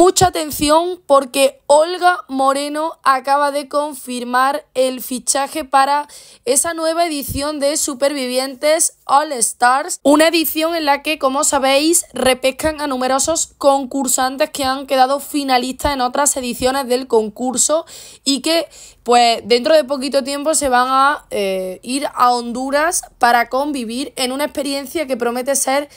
Mucha atención porque Olga Moreno acaba de confirmar el fichaje para esa nueva edición de Supervivientes All Stars, una edición en la que, como sabéis, repescan a numerosos concursantes que han quedado finalistas en otras ediciones del concurso y que, pues, dentro de poquito tiempo se van a eh, ir a Honduras para convivir en una experiencia que promete ser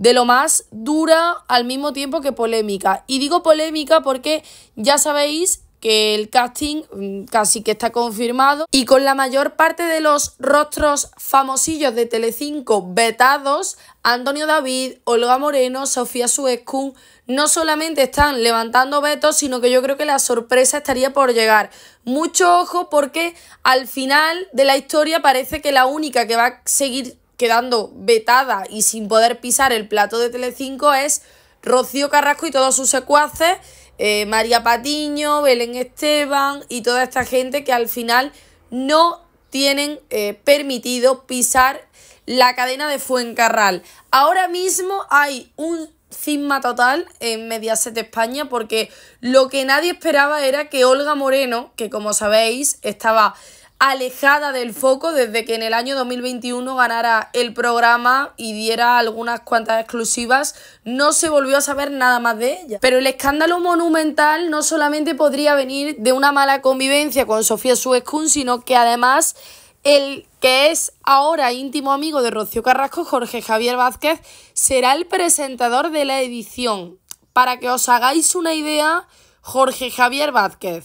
de lo más dura al mismo tiempo que polémica. Y digo polémica porque ya sabéis que el casting mm, casi que está confirmado y con la mayor parte de los rostros famosillos de Telecinco vetados, Antonio David, Olga Moreno, Sofía Suezcun, no solamente están levantando vetos, sino que yo creo que la sorpresa estaría por llegar. Mucho ojo porque al final de la historia parece que la única que va a seguir quedando vetada y sin poder pisar el plato de Telecinco es Rocío Carrasco y todos sus secuaces, eh, María Patiño, Belén Esteban y toda esta gente que al final no tienen eh, permitido pisar la cadena de Fuencarral. Ahora mismo hay un cisma total en Mediaset España porque lo que nadie esperaba era que Olga Moreno, que como sabéis estaba alejada del foco desde que en el año 2021 ganara el programa y diera algunas cuantas exclusivas, no se volvió a saber nada más de ella. Pero el escándalo monumental no solamente podría venir de una mala convivencia con Sofía Suescun, sino que además el que es ahora íntimo amigo de Rocío Carrasco, Jorge Javier Vázquez, será el presentador de la edición. Para que os hagáis una idea, Jorge Javier Vázquez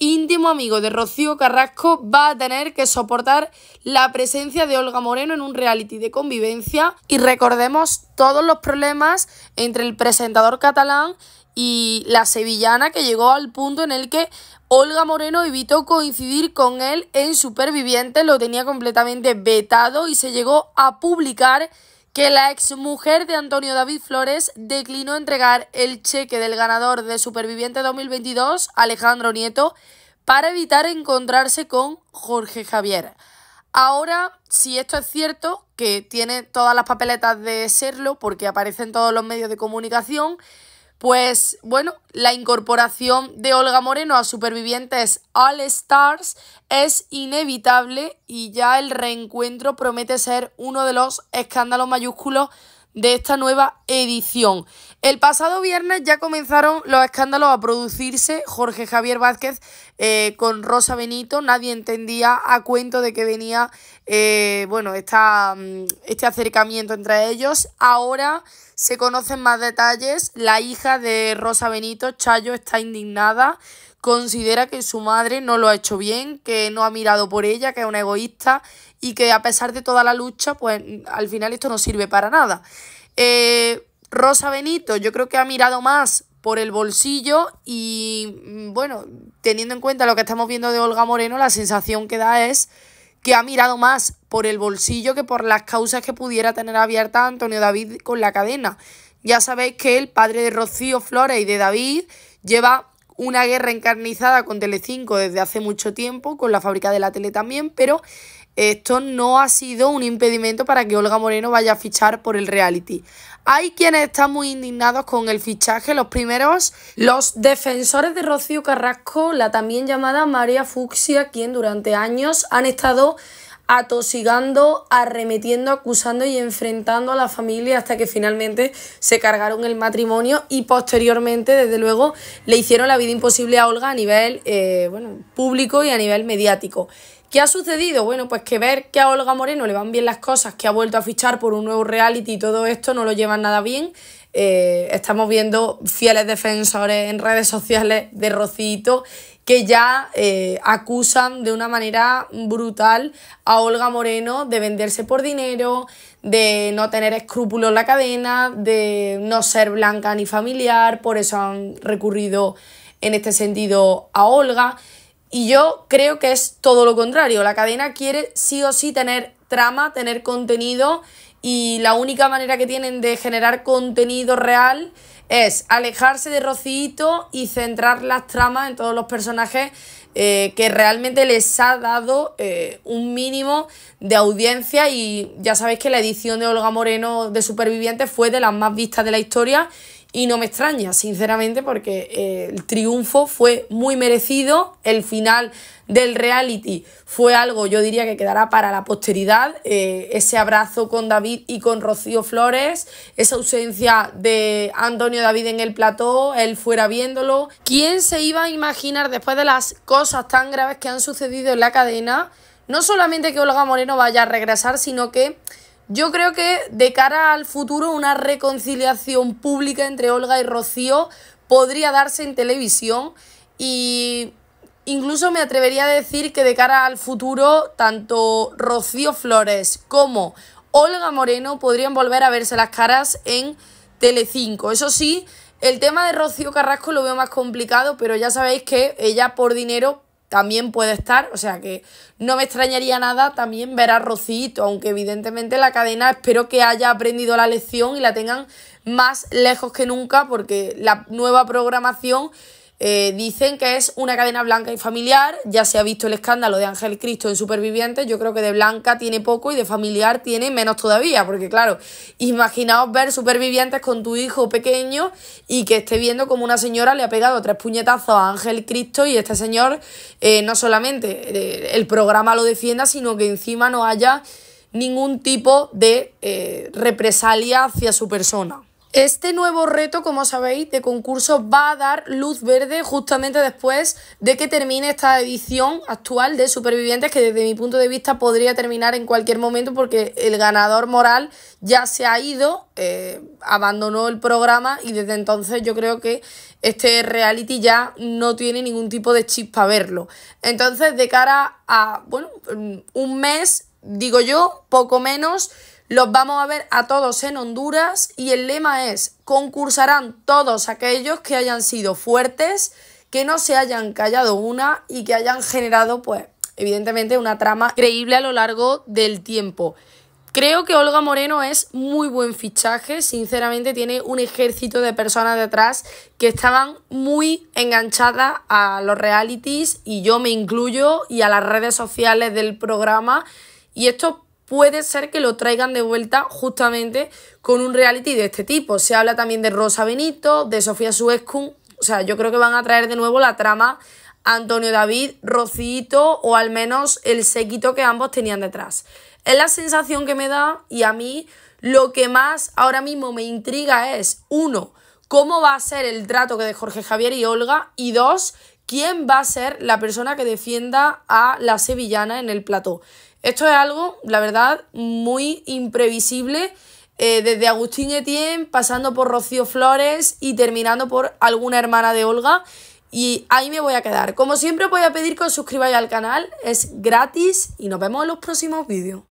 íntimo amigo de Rocío Carrasco, va a tener que soportar la presencia de Olga Moreno en un reality de convivencia y recordemos todos los problemas entre el presentador catalán y la sevillana que llegó al punto en el que Olga Moreno evitó coincidir con él en Superviviente, lo tenía completamente vetado y se llegó a publicar que la exmujer de Antonio David Flores declinó entregar el cheque del ganador de Superviviente 2022, Alejandro Nieto, para evitar encontrarse con Jorge Javier. Ahora, si esto es cierto, que tiene todas las papeletas de serlo, porque aparece en todos los medios de comunicación, pues bueno, la incorporación de Olga Moreno a Supervivientes All Stars es inevitable y ya el reencuentro promete ser uno de los escándalos mayúsculos de esta nueva edición. El pasado viernes ya comenzaron los escándalos a producirse. Jorge Javier Vázquez eh, con Rosa Benito. Nadie entendía a cuento de que venía eh, bueno, esta, mm, este acercamiento entre ellos. Ahora se conocen más detalles. La hija de Rosa Benito, Chayo, está indignada. Considera que su madre no lo ha hecho bien, que no ha mirado por ella, que es una egoísta y que a pesar de toda la lucha, pues al final esto no sirve para nada. Eh, Rosa Benito, yo creo que ha mirado más por el bolsillo y mm, bueno, teniendo en cuenta lo que estamos viendo de Olga Moreno, la sensación que da es que ha mirado más por el bolsillo que por las causas que pudiera tener abierta Antonio David con la cadena. Ya sabéis que el padre de Rocío Flores y de David lleva una guerra encarnizada con Telecinco desde hace mucho tiempo, con la fábrica de la tele también, pero esto no ha sido un impedimento para que Olga Moreno vaya a fichar por el reality. Hay quienes están muy indignados con el fichaje, los primeros, los defensores de Rocío Carrasco, la también llamada María Fuxia, quien durante años han estado atosigando, arremetiendo, acusando y enfrentando a la familia hasta que finalmente se cargaron el matrimonio y posteriormente, desde luego, le hicieron la vida imposible a Olga a nivel eh, público y a nivel mediático. ¿Qué ha sucedido? Bueno, pues que ver que a Olga Moreno le van bien las cosas, que ha vuelto a fichar por un nuevo reality y todo esto no lo llevan nada bien. Eh, estamos viendo fieles defensores en redes sociales de Rocito que ya eh, acusan de una manera brutal a Olga Moreno de venderse por dinero, de no tener escrúpulos en la cadena, de no ser blanca ni familiar, por eso han recurrido en este sentido a Olga. Y yo creo que es todo lo contrario. La cadena quiere sí o sí tener trama, tener contenido y la única manera que tienen de generar contenido real es alejarse de Rocito y centrar las tramas en todos los personajes eh, que realmente les ha dado eh, un mínimo de audiencia y ya sabéis que la edición de Olga Moreno de Supervivientes fue de las más vistas de la historia y no me extraña, sinceramente, porque eh, el triunfo fue muy merecido. El final del reality fue algo, yo diría, que quedará para la posteridad. Eh, ese abrazo con David y con Rocío Flores, esa ausencia de Antonio David en el plató, él fuera viéndolo. ¿Quién se iba a imaginar después de las cosas tan graves que han sucedido en la cadena? No solamente que Olga Moreno vaya a regresar, sino que yo creo que de cara al futuro una reconciliación pública entre Olga y Rocío podría darse en televisión y incluso me atrevería a decir que de cara al futuro tanto Rocío Flores como Olga Moreno podrían volver a verse las caras en Telecinco. Eso sí, el tema de Rocío Carrasco lo veo más complicado, pero ya sabéis que ella por dinero también puede estar, o sea que no me extrañaría nada también ver a Rocito, aunque evidentemente la cadena espero que haya aprendido la lección y la tengan más lejos que nunca porque la nueva programación eh, dicen que es una cadena blanca y familiar. Ya se ha visto el escándalo de Ángel Cristo en Supervivientes. Yo creo que de blanca tiene poco y de familiar tiene menos todavía. Porque, claro, imaginaos ver Supervivientes con tu hijo pequeño y que esté viendo como una señora le ha pegado tres puñetazos a Ángel Cristo y este señor eh, no solamente eh, el programa lo defienda, sino que encima no haya ningún tipo de represalia hacia su persona. Este nuevo reto, como sabéis, de concurso va a dar luz verde justamente después de que termine esta edición actual de Supervivientes, que desde mi punto de vista podría terminar en cualquier momento porque el ganador moral ya se ha ido, eh, abandonó el programa y desde entonces yo creo que este reality ya no tiene ningún tipo de para verlo. Entonces, de cara a, bueno, un mes, digo yo, poco menos los vamos a ver a todos en Honduras y el lema es, concursarán todos aquellos que hayan sido fuertes, que no se hayan callado una y que hayan generado, pues, evidentemente una trama creíble a lo largo del tiempo. Creo que Olga Moreno es muy buen fichaje, sinceramente tiene un ejército de personas detrás que estaban muy enganchadas a los realities y yo me incluyo y a las redes sociales del programa y esto puede ser que lo traigan de vuelta justamente con un reality de este tipo. Se habla también de Rosa Benito, de Sofía suescu O sea, yo creo que van a traer de nuevo la trama Antonio David, Rocito o al menos el séquito que ambos tenían detrás. Es la sensación que me da y a mí lo que más ahora mismo me intriga es, uno, cómo va a ser el trato que de Jorge Javier y Olga y dos, quién va a ser la persona que defienda a la sevillana en el plató. Esto es algo, la verdad, muy imprevisible, eh, desde Agustín Etienne, pasando por Rocío Flores y terminando por alguna hermana de Olga. Y ahí me voy a quedar. Como siempre os voy a pedir que os suscribáis al canal, es gratis y nos vemos en los próximos vídeos.